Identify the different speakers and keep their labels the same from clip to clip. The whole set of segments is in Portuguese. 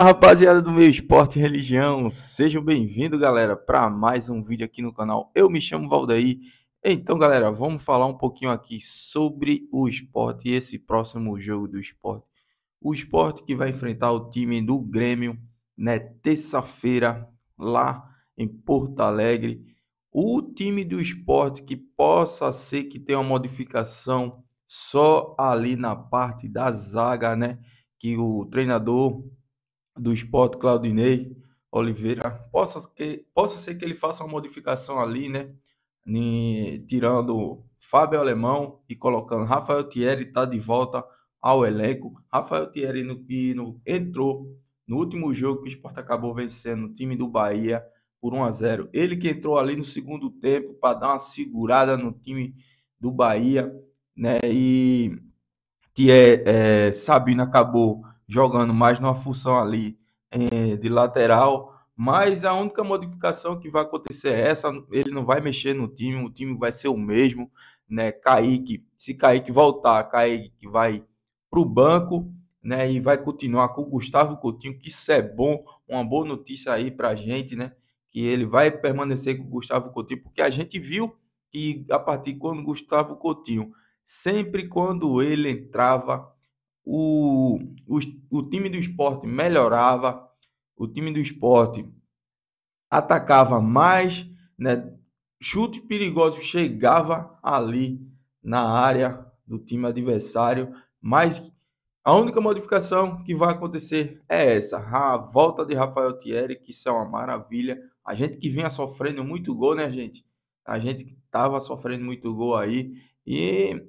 Speaker 1: Rapaziada do meio esporte e religião, sejam bem-vindos, galera, para mais um vídeo aqui no canal. Eu me chamo Valdaí. Então, galera, vamos falar um pouquinho aqui sobre o esporte e esse próximo jogo do esporte. O esporte que vai enfrentar o time do Grêmio, né, terça-feira, lá em Porto Alegre. O time do esporte que possa ser que tenha uma modificação só ali na parte da zaga, né, que o treinador do esporte, Claudinei Oliveira, possa, que, possa ser que ele faça uma modificação ali, né? tirando Fábio Alemão e colocando Rafael Thierry está de volta ao elenco. Rafael Thierry no, no, entrou no último jogo que o Sport acabou vencendo o time do Bahia por 1 a 0. Ele que entrou ali no segundo tempo para dar uma segurada no time do Bahia, né? E que é, é Sabino acabou jogando mais numa função ali é, de lateral, mas a única modificação que vai acontecer é essa, ele não vai mexer no time, o time vai ser o mesmo, né? Kaique, se Kaique voltar, Kaique vai para o banco, né? E vai continuar com o Gustavo Coutinho, que isso é bom, uma boa notícia aí para a gente, né? Que ele vai permanecer com o Gustavo Coutinho, porque a gente viu que a partir quando Gustavo Coutinho, sempre quando ele entrava, o, o, o time do esporte melhorava, o time do esporte atacava mais, né? chute perigoso chegava ali na área do time adversário, mas a única modificação que vai acontecer é essa, a volta de Rafael Thierry, que isso é uma maravilha. A gente que vinha sofrendo muito gol, né, gente? A gente que tava sofrendo muito gol aí e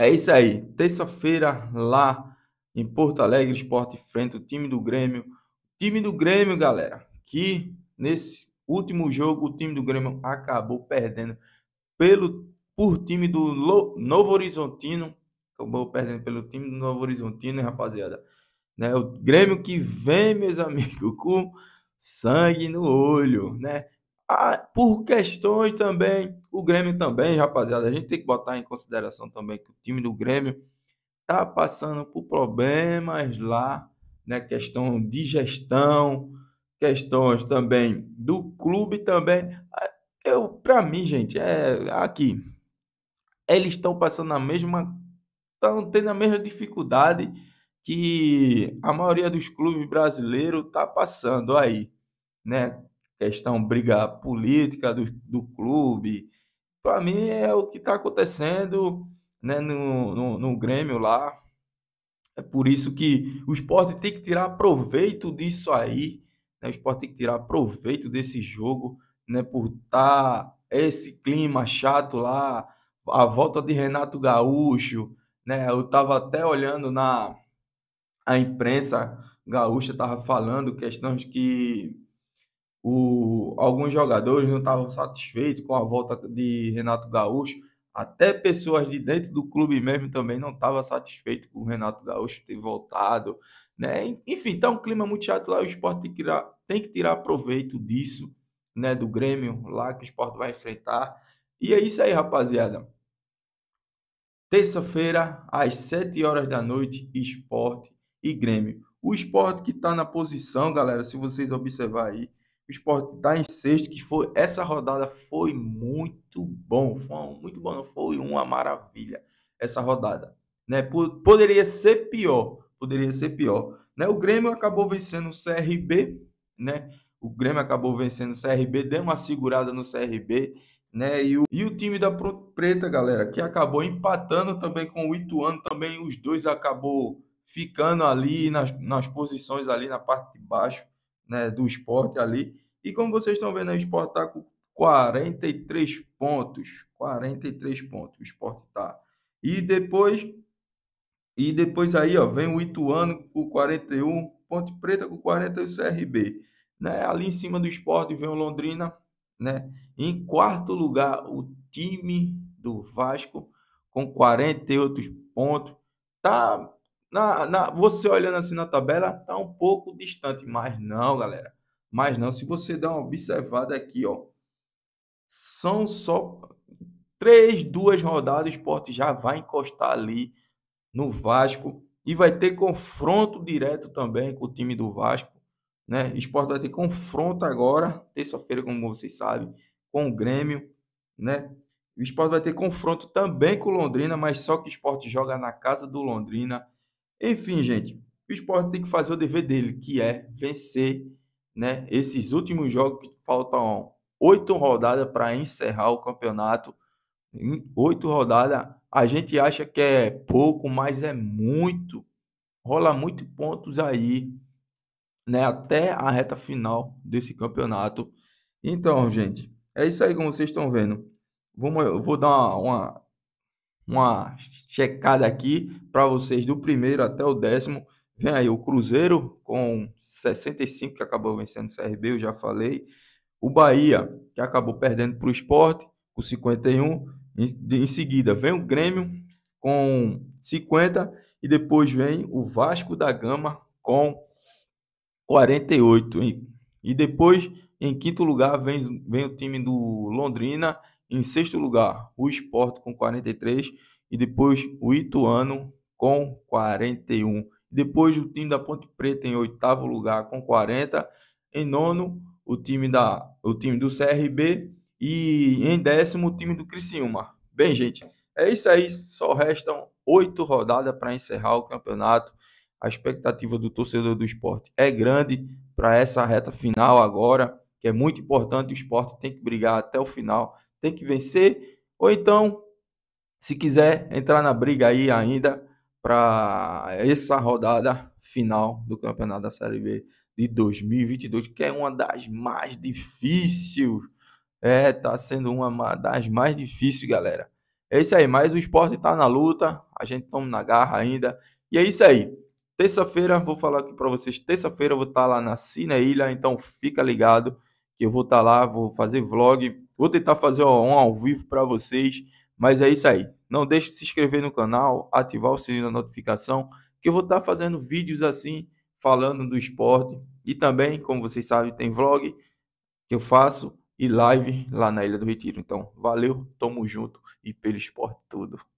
Speaker 1: é isso aí. Terça-feira lá em Porto Alegre, Esporte frente o time do Grêmio. Time do Grêmio, galera, que nesse último jogo o time do Grêmio acabou perdendo pelo por time do Novo Horizontino. Acabou perdendo pelo time do Novo Horizontino, hein, rapaziada. Né, o Grêmio que vem, meus amigos, com sangue no olho, né? Ah, por questões também, o Grêmio também, rapaziada, a gente tem que botar em consideração também que o time do Grêmio tá passando por problemas lá, né? Questão de gestão, questões também do clube também. Ah, eu, para mim, gente, é aqui. Eles estão passando a mesma, estão tendo a mesma dificuldade que a maioria dos clubes brasileiros tá passando aí, né? questão briga política do, do clube. Para mim é o que está acontecendo né, no, no, no Grêmio lá. É por isso que o esporte tem que tirar proveito disso aí. Né? O esporte tem que tirar proveito desse jogo, né? Por tá esse clima chato lá, a volta de Renato Gaúcho, né? Eu tava até olhando na a imprensa gaúcha tava falando questões que o, alguns jogadores não estavam satisfeitos com a volta de Renato Gaúcho, até pessoas de dentro do clube mesmo também não estavam satisfeitos com o Renato Gaúcho ter voltado, né? Enfim, tá um clima muito chato lá, o esporte tem que tirar, tem que tirar proveito disso, né? Do Grêmio lá que o esporte vai enfrentar. E é isso aí, rapaziada. Terça-feira, às 7 horas da noite, esporte e Grêmio. O esporte que está na posição, galera, se vocês observarem aí, o esporte está em sexto, que foi essa rodada foi muito bom, foi um, muito bom, foi uma maravilha essa rodada, né? Poderia ser pior, poderia ser pior, né? O Grêmio acabou vencendo o CRB, né? O Grêmio acabou vencendo o CRB, deu uma segurada no CRB, né? E o, e o time da Preta, galera, que acabou empatando também com o Ituano, também os dois acabou ficando ali nas, nas posições ali na parte de baixo né, do esporte ali. E como vocês estão vendo, o esporte está com 43 pontos. 43 pontos. O esporte está. E depois. E depois aí, ó, vem o Ituano com 41, Ponte Preta com 40 e o CRB. Né? Ali em cima do esporte vem o Londrina, né? Em quarto lugar, o time do Vasco com 48 pontos. Tá na, na, você olhando assim na tabela, tá um pouco distante, mas não, galera. Mas não, se você der uma observada aqui, ó, são só três, duas rodadas, o esporte já vai encostar ali no Vasco e vai ter confronto direto também com o time do Vasco, né? O esporte vai ter confronto agora, terça-feira, como vocês sabem, com o Grêmio, né? O esporte vai ter confronto também com o Londrina, mas só que o esporte joga na casa do Londrina enfim, gente, o esporte tem que fazer o dever dele, que é vencer né, esses últimos jogos faltam oito rodadas para encerrar o campeonato. Em oito rodadas, a gente acha que é pouco, mas é muito. Rola muito pontos aí, né? Até a reta final desse campeonato. Então, gente, é isso aí como vocês estão vendo. Vamos, eu vou dar uma, uma uma checada aqui para vocês do primeiro até o décimo. Vem aí o Cruzeiro com 65, que acabou vencendo o CRB, eu já falei. O Bahia, que acabou perdendo para o esporte, com 51. Em, em seguida, vem o Grêmio com 50. E depois vem o Vasco da Gama com 48. E, e depois, em quinto lugar, vem, vem o time do Londrina em sexto lugar, o Esporte com 43 e depois o Ituano com 41. Depois o time da Ponte Preta em oitavo lugar com 40. Em nono, o time, da, o time do CRB. E em décimo, o time do Criciúma. Bem, gente, é isso aí. Só restam oito rodadas para encerrar o campeonato. A expectativa do torcedor do esporte é grande para essa reta final agora, que é muito importante. O esporte tem que brigar até o final tem que vencer. Ou então, se quiser entrar na briga aí ainda para essa rodada final do Campeonato da Série B de 2022, que é uma das mais difíceis. É, tá sendo uma das mais difíceis, galera. É isso aí, mas o esporte tá na luta, a gente toma na garra ainda. E é isso aí. Terça-feira, vou falar aqui para vocês. Terça-feira eu vou estar tá lá na Cine Ilha, então fica ligado que eu vou estar tá lá, vou fazer vlog Vou tentar fazer um ao vivo para vocês, mas é isso aí. Não deixe de se inscrever no canal, ativar o sininho da notificação, que eu vou estar fazendo vídeos assim, falando do esporte. E também, como vocês sabem, tem vlog que eu faço e live lá na Ilha do Retiro. Então, valeu, tamo junto e pelo esporte tudo.